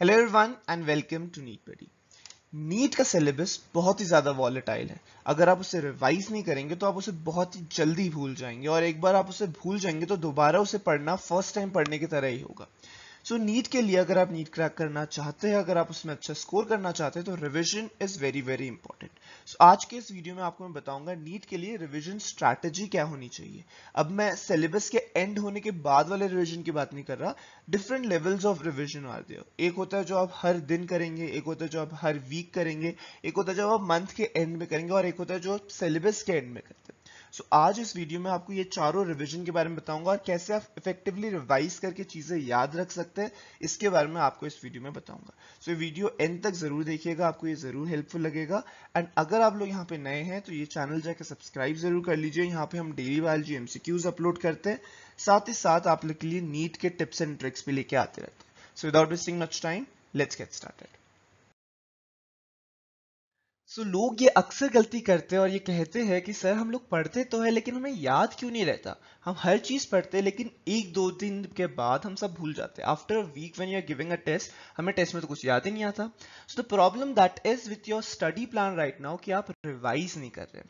hello everyone and welcome to NEET पेडी NEET का syllabus बहुत ही ज़्यादा वॉलेटाइल है अगर आप उसे रिवाइज नहीं करेंगे तो आप उसे बहुत ही जल्दी भूल जाएंगे और एक बार आप उसे भूल जाएंगे तो दोबारा उसे पढ़ना फर्स्ट टाइम पढ़ने की तरह ही होगा सो so, नीट के लिए अगर आप नीट क्रैक करना चाहते हैं अगर आप उसमें अच्छा स्कोर करना चाहते हैं तो revision is very very important so आज के इस वीडियो में आपको मैं बताऊंगा नीट के लिए रिविजन स्ट्रैटेजी क्या होनी चाहिए अब मैं सिलेबस के एंड होने के बाद वाले रिविजन की बात नहीं कर रहा डिफरेंट लेवल्स ऑफ रिविजन आते हो एक होता है जो आप हर दिन करेंगे एक होता है जो आप हर वीक करेंगे एक होता है जो आप मंथ के एंड में करेंगे और एक होता है जो सिलेबस के एंड में करते हैं सो so, आज इस वीडियो में आपको ये चारों रिवीजन के बारे में बताऊंगा और कैसे आप इफेक्टिवली रिवाइज करके चीजें याद रख सकते हैं इसके बारे में आपको इस वीडियो में बताऊंगा सो so, वीडियो एंड तक जरूर देखिएगा आपको ये जरूर हेल्पफुल लगेगा एंड अगर आप लोग यहाँ पे नए हैं तो ये चैनल जाकर सब्सक्राइब जरूर कर लीजिए यहाँ पे हम डेली वाल जी एमसीक्यूज अपलोड करते हैं साथ ही साथ आप लोग के लिए नीट के टिप्स एंड ट्रिक्स भी लेके आते रहते हैं so without wasting much time let's get started so so, लोग ये अक्सर गलती करते हैं और ये कहते हैं कि सर हम लोग पढ़ते तो है लेकिन हमें याद क्यों नहीं रहता हम हर चीज़ पढ़ते लेकिन एक दो दिन के बाद हम सब भूल जाते हैं after a week when you are giving a test हमें टेस्ट में तो कुछ याद ही नहीं आता so the problem that is with your study plan right now कि आप रिवाइज नहीं कर रहे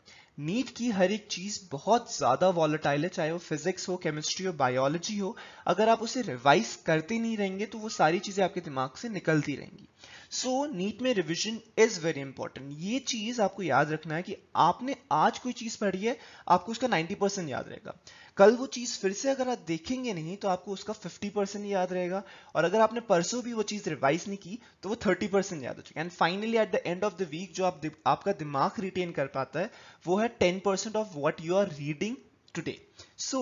नीट की हर एक चीज़ बहुत ज़्यादा वॉलेटाइल है चाहे वो फिजिक्स हो केमिस्ट्री हो बायोलॉजी हो अगर आप उसे रिवाइज करते नहीं रहेंगे तो वो सारी चीज़ें आपके दिमाग से निकलती रहेंगी सो नीट में रिविजन इज वेरी इंपॉर्टेंट ये चीज आपको याद रखना है कि आपने आज कोई चीज पढ़ी है आपको उसका 90 परसेंट याद रहेगा कल वो चीज फिर से अगर आप देखेंगे नहीं तो आपको उसका 50 परसेंट याद रहेगा और अगर आपने परसों भी वो चीज रिवाइज नहीं की तो वो 30 परसेंट याद हो चुका and finally at the end of the week जो आप आपका दिमाग रिटेन कर पाता है वो है ten percent of what you are reading today so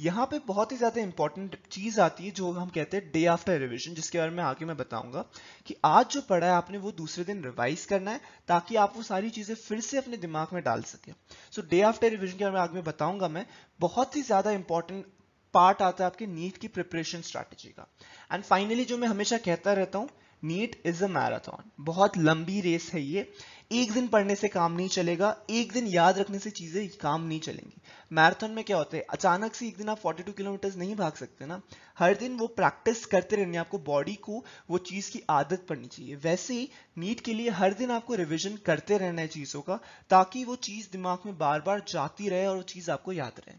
यहाँ पे बहुत ही ज़्यादा इंपॉर्टेंट चीज़ आती है जो हम कहते हैं डे आफ्टर रिविजन जिसके बारे में आगे मैं बताऊंगा कि आज जो पढ़ा है आपने वो दूसरे दिन रिवाइज करना है ताकि आप वो सारी चीज़ें फिर से अपने दिमाग में डाल सके सो डे आफ्टर रिविजन के बारे में आगे मैं बताऊंगा मैं बहुत ही ज़्यादा इंपॉर्टेंट पार्ट आता है आपके नीट की प्रिपरेशन स्ट्रैटेजी का एंड फाइनली जो मैं हमेशा कहता रहता हूँ नीट इज अ मैराथन बहुत लंबी रेस है ये एक दिन पढ़ने से काम नहीं चलेगा एक दिन याद रखने से चीजें काम नहीं चलेंगी मैराथन में क्या होता है अचानक से एक दिन आप 42 किलोमीटर नहीं भाग सकते ना हर दिन वो प्रैक्टिस करते रहने आपको बॉडी को वो चीज की आदत पड़नी चाहिए वैसे ही नीट के लिए हर दिन आपको रिविजन करते रहना है चीजों का ताकि वो चीज दिमाग में बार बार जाती रहे और वो चीज आपको याद रहे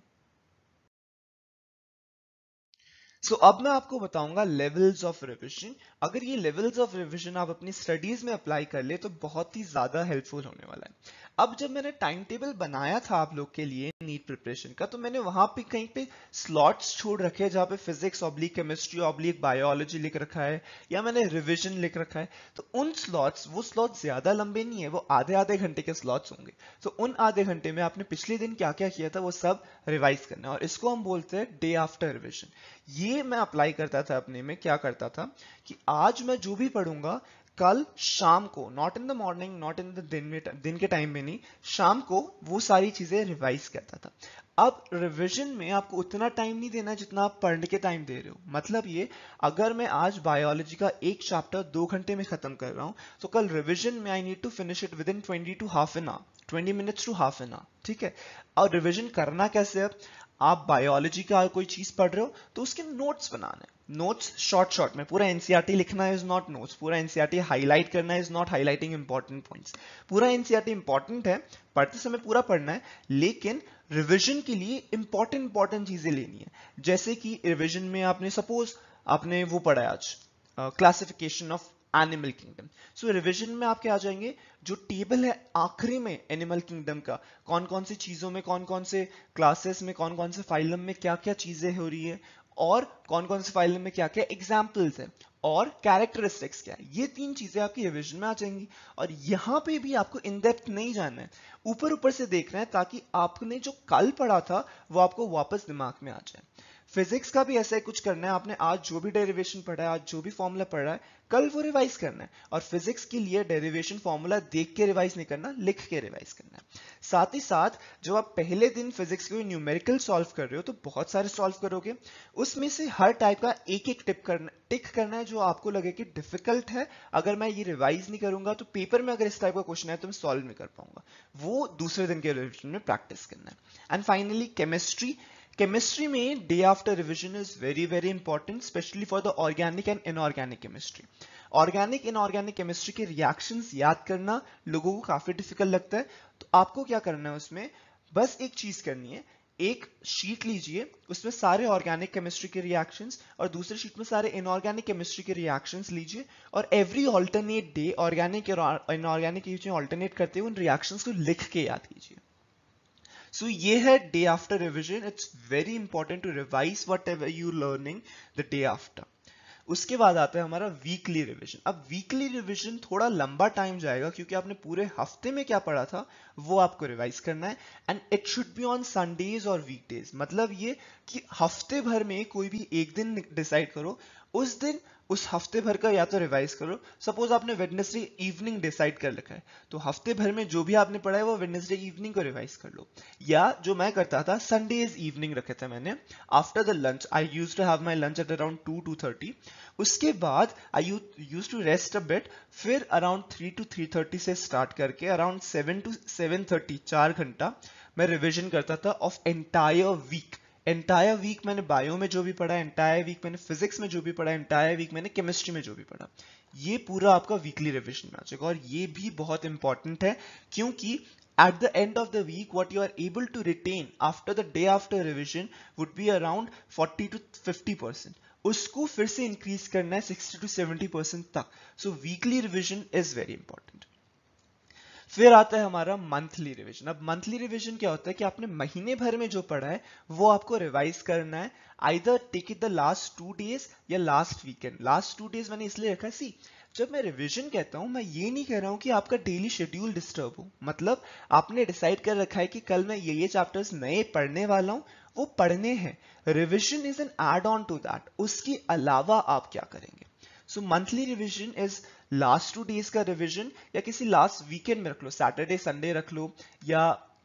सो so, अब मैं आपको बताऊंगा लेवल्स ऑफ रिविजन अगर ये लेवल्स ऑफ रिविजन आप अपनी स्टडीज में अप्लाई कर ले तो बहुत ही ज्यादा हेल्पफुल होने वाला है अब जब मैंने टाइम टेबल बनाया था आप लोग के लिए नीट प्रिपरेशन का तो मैंने वहां पे कहीं पे स्लॉट्स छोड़ रखे हैं जहां पे physics oblique chemistry oblique biology लिख रखा है या मैंने रिविजन लिख रखा है तो उन स्लॉट्स वो स्लॉट्स ज्यादा लंबे नहीं है वो आधे आधे घंटे के स्लॉट्स होंगे तो उन आधे घंटे में आपने पिछले दिन क्या क्या किया था वो सब रिवाइज करना है और इसको हम बोलते हैं डे आफ्टर रिविजन ये मैं अप्लाई करता था अपने में क्या करता था कि आज मैं जो भी पढ़ूंगा कल शाम को not in the morning not in the दिन में दिन के टाइम में नहीं शाम को वो सारी चीजें रिवाइज करता था अब रिवीजन में आपको उतना टाइम नहीं देना जितना आप पढ़ने के टाइम दे रहे हो मतलब ये अगर मैं आज बायोलॉजी का एक चैप्टर दो घंटे में खत्म कर रहा हूं तो कल रिवीजन में I need to finish it within twenty to half an hour twenty minutes to half an hour ठीक है और रिविजन करना कैसे अब आप बायोलॉजी का कोई चीज पढ़ रहे हो तो उसके नोट्स बनाने नोट्स शॉर्ट शॉर्ट में पूरा एनसीआरटी e लिखना इज नॉट नोट्स पूरा एनसीआरटी हाईलाइट e करना is not highlighting important points पूरा एनसीआरटी इंपॉर्टेंट e है पढ़ते समय पूरा पढ़ना है लेकिन रिविजन के लिए इंपॉर्टेंट इंपॉर्टेंट चीजें लेनी है जैसे कि रिविजन में आपने सपोज आपने वो पढ़ा है आज classification of animal kingdom so revision में आपके आ जाएंगे जो टेबल है आखिरी में एनिमल किंगडम का कौन कौन सी चीजों में कौन कौन से क्लासेस में कौन कौन से फाइलम में क्या क्या चीजें हो रही है और कौन कौन से फाइलम में क्या क्या एग्जाम्पल्स है और कैरेक्टरिस्टिक्स क्या है ये तीन चीजें आपकी रिविजन में आ जाएंगी और यहां पे भी आपको इनडेप्थ नहीं जाना है ऊपर ऊपर से देख रहे हैं ताकि आपने जो कल पढ़ा था वो आपको वापस दिमाग में आ जाए फिजिक्स का भी ऐसा ही कुछ करना है आपने आज जो भी डेरिवेशन पढ़ा है आज जो भी फॉर्मूला पढ़ा है कल वो रिवाइज करना है और फिजिक्स के लिए डेरिवेशन फॉर्मूला देख के रिवाइज नहीं करना लिख के रिवाइज करना है साथ ही साथ जब आप पहले दिन फिजिक्स के न्यूमेरिकल सॉल्व कर रहे हो तो बहुत सारे सॉल्व करोगे उसमें से हर टाइप का एक एक टिप करना टिक करना है जो आपको लगे कि डिफिकल्ट है अगर मैं ये रिवाइज नहीं करूंगा तो पेपर में अगर इस टाइप का क्वेश्चन है तो मैं सॉल्व नहीं कर पाऊंगा वो दूसरे दिन के रिविजन में प्रैक्टिस करना है एंड फाइनली केमिस्ट्री केमिस्ट्री में day after revision is very very important specially for the organic and inorganic chemistry organic inorganic chemistry के रिएक्शंस याद करना लोगों को काफी डिफिकल्ट लगता है तो आपको क्या करना है उसमें बस एक चीज करनी है एक शीट लीजिए उसमें सारे ऑर्गेनिक केमिस्ट्री के रिएक्शंस और दूसरे शीट में सारे इनऑर्गेनिक केमिस्ट्री के रिएक्शंस लीजिए और एवरी ऑल्टरनेट डे ऑर्गेनिक और इनऑर्गेनिक ऑल्टरनेट करते हुए उन रिएक्शंस को लिख के याद कीजिए सो So है day after revision it's very important to revise whatever you learning the day after उसके बाद आता है हमारा वीकली रिविजन अब वीकली रिविजन थोड़ा लंबा टाइम जाएगा क्योंकि आपने पूरे हफ्ते में क्या पढ़ा था वो आपको रिवाइज करना है and it should be on Sundays और वीकडेज मतलब ये कि हफ्ते भर में कोई भी एक दिन डिसाइड करो उस दिन उस हफ्ते भर का या तो रिवाइज करो सपोज आपने वेडनेसडे इवनिंग डिसाइड कर रखा है तो हफ्ते भर में जो भी आपने पढ़ा है वो वेडनेसडे इवनिंग को रिवाइज कर लो या जो मैं करता था संडे इज इवनिंग रखे थे मैंने after the lunch I use to have my lunch at around two two thirty उसके बाद I use to rest a bit फिर around three to three thirty से स्टार्ट करके around seven to seven thirty चार घंटा मैं revision करता था of entire week entire week मैंने बायो में जो भी पढ़ा एंटायर वीक मैंने फिजिक्स में जो भी पढ़ा एंटायर वीक मैंने केमिस्ट्री में जो भी पढ़ा ये पूरा आपका वीकली रिविजन में आ जाएगा और ये भी बहुत इंपॉर्टेंट है क्योंकि at the end of the week what you are able to retain after the day after revision would be around forty to fifty percent उसको फिर से इंक्रीज करना है सिक्सटी टू सेवेंटी परसेंट तक so weekly revision is very important फिर आता है हमारा मंथली रिवीजन अब मंथली रिवीजन क्या होता है कि आपने महीने भर में जो पढ़ा है वो आपको रिवाइज करना है either take it the last two days या last weekend last two days मैंने इसलिए रखा सी जब मैं रिवीजन कहता हूं मैं ये नहीं कह रहा हूं कि आपका डेली शेड्यूल डिस्टर्ब हो मतलब आपने डिसाइड कर रखा है कि कल मैं ये ये चैप्टर्स नए पढ़ने वाला हूं वो पढ़ने हैं revision is an add on to that उसके अलावा आप क्या करेंगे so monthly revision is last two days का रिविजन या किसी लास्ट वीकेंड में रख लो सैटरडे संडे रख लो या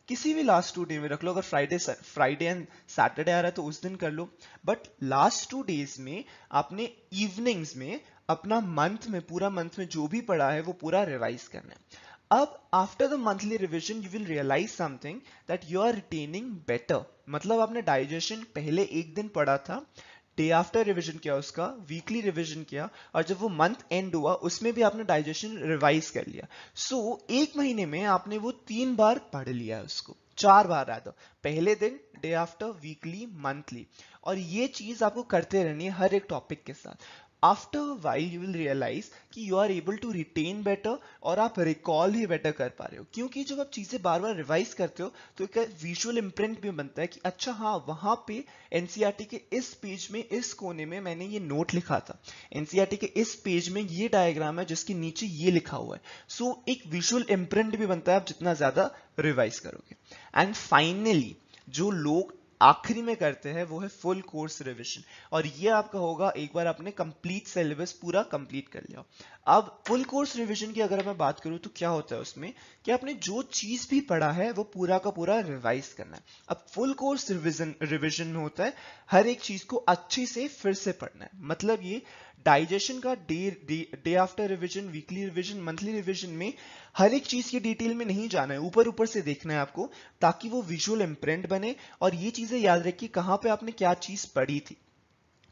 किसी भी लास्ट टू डे में रख लो अगर फ्राइडे फ्राइडे एंड सैटरडे आ रहा है तो उस दिन कर लो बट लास्ट टू डेज में आपने इवनिंग्स में अपना मंथ में पूरा मंथ में जो भी पढ़ा है वो पूरा रिवाइज करना है अब after the monthly revision you will realise something that you are retaining better मतलब आपने डाइजेशन पहले एक दिन पढ़ा था डे आफ्टर रिविजन किया उसका वीकली रिविजन किया और जब वो मंथ एंड हुआ उसमें भी आपने डाइजेशन रिवाइज कर लिया सो so, एक महीने में आपने वो तीन बार पढ़ लिया उसको चार बार आता पहले दिन डे आफ्टर वीकली मंथली और ये चीज आपको करते रहनी है हर एक टॉपिक के साथ after while you will realise कि you are able to retain better और आप रिकॉल भी बेटर कर पा रहे हो क्योंकि जब आप चीज़ें बार बार रिवाइज करते हो तो एक विजुअल इम्प्रिंट भी बनता है कि अच्छा हाँ वहां पे एनसीआरटी e के इस पेज में इस कोने में मैंने ये नोट लिखा था एनसीआरटी e के इस पेज में ये डायग्राम है जिसके नीचे ये लिखा हुआ है सो so, एक विजुअल इम्प्रिंट भी बनता है आप जितना ज़्यादा रिवाइज करोगे एंड फाइनली जो लोग आखिरी में करते हैं वो है फुल कोर्स रिविजन और ये आपका होगा एक बार आपने कंप्लीट सिलेबस पूरा कंप्लीट कर लिया अब फुल कोर्स रिविजन की अगर मैं बात करूं तो क्या होता है उसमें कि आपने जो चीज भी पढ़ा है वो पूरा का पूरा रिवाइज करना है अब फुल कोर्स रिविजन रिविजन में होता है हर एक चीज को अच्छे से फिर से पढ़ना है मतलब ये डाइजेशन का day day after revision weekly revision monthly revision में हर एक चीज की डिटेल में नहीं जाना है ऊपर ऊपर से देखना है आपको ताकि वो विजुअल इम्प्रिंट बने और ये चीजें याद रखिए कहाँ पे आपने क्या चीज पढ़ी थी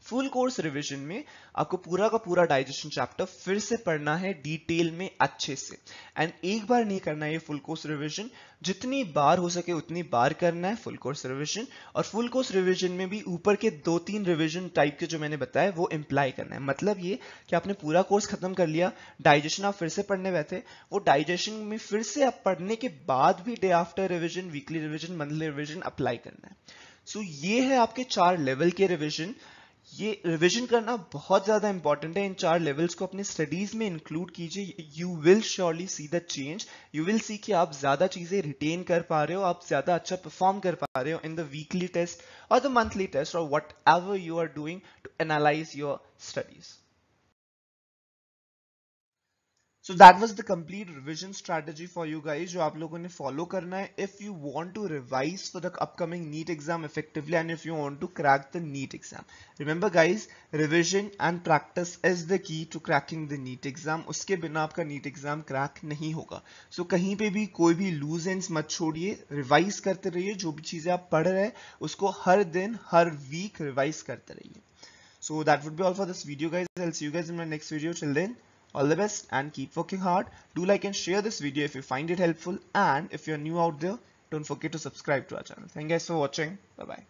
फुल कोर्स रिवीजन में आपको पूरा का पूरा डाइजेशन चैप्टर फिर से पढ़ना है डिटेल में अच्छे से एंड एक बार नहीं करना है फुल कोर्स रिवीजन जितनी बार हो सके उतनी बार करना है फुल कोर्स रिवीजन और फुल कोर्स रिवीजन में भी ऊपर के दो तीन रिवीजन टाइप के जो मैंने बताया वो इम्प्लाई करना है मतलब ये कि आपने पूरा कोर्स खत्म कर लिया डाइजेशन आप फिर से पढ़ने बैठे वो डाइजेशन में फिर से आप पढ़ने के बाद भी day after revision weekly revision monthly revision apply करना है सो so, ये है आपके चार लेवल के रिविजन ये रिविजन करना बहुत ज्यादा इंपॉर्टेंट है इन चार लेवल्स को अपने स्टडीज में इंक्लूड कीजिए you will surely see the change you will see कि आप ज्यादा चीजें रिटेन कर पा रहे हो आप ज्यादा अच्छा परफॉर्म कर पा रहे हो इन द वीकली टेस्ट और द मंथली टेस्ट और whatever you are doing to analyse your studies so that was the complete revision strategy for you guys जो आप लोगों ने फॉलो करना है if you want to revise for the upcoming NEET exam effectively and if you want to crack the NEET exam remember guys revision and practice is the key to cracking the NEET exam उसके बिना आपका NEET exam crack नहीं होगा सो so, कहीं पे भी कोई भी लूज एंड मत छोड़िए रिवाइज करते रहिए जो भी चीजें आप पढ़ रहे हैं उसको हर दिन हर वीक रिवाइज करते रहिए so that would be all for this video guys L C U guys in my next video children all the best and keep working hard do like and share this video if you find it helpful and if you're new out there don't forget to subscribe to our channel thank you guys for watching bye bye